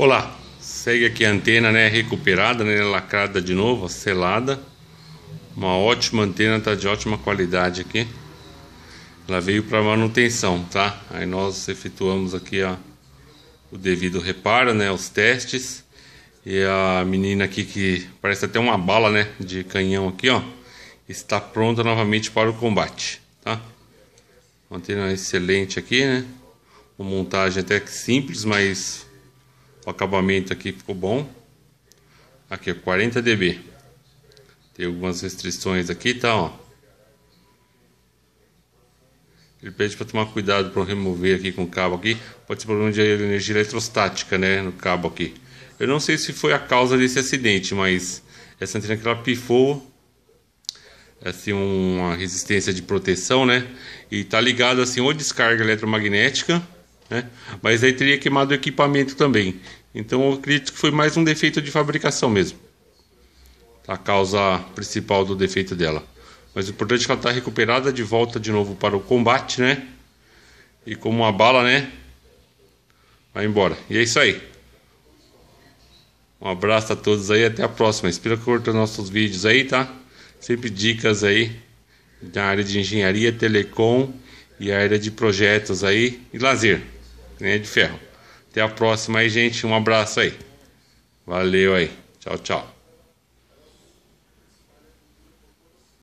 Olá, segue aqui a antena né, recuperada, né, lacrada de novo, selada. Uma ótima antena, tá de ótima qualidade aqui. Ela veio para manutenção, tá? Aí nós efetuamos aqui o devido reparo, né, os testes. E a menina aqui que parece até uma bala, né, de canhão aqui, ó, está pronta novamente para o combate, tá? Uma antena excelente aqui, né? Uma montagem até que simples, mas o acabamento aqui ficou bom. Aqui, 40 é dB. Tem algumas restrições aqui, tá, ó. Ele pede para tomar cuidado para remover aqui com o cabo aqui. Pode ser problema de energia eletrostática, né, no cabo aqui. Eu não sei se foi a causa desse acidente, mas essa antena que ela pifou assim uma resistência de proteção, né? E tá ligado assim ou descarga eletromagnética né? Mas aí teria queimado o equipamento também. Então eu acredito que foi mais um defeito de fabricação mesmo. A causa principal do defeito dela. Mas o importante é que ela está recuperada de volta de novo para o combate, né? E como uma bala, né? Vai embora. E é isso aí. Um abraço a todos aí, até a próxima. Espero que curtam nossos vídeos aí, tá? Sempre dicas aí da área de engenharia, telecom e a área de projetos aí e lazer. Linha né, de ferro. Até a próxima aí, gente. Um abraço aí. Valeu aí. Tchau, tchau.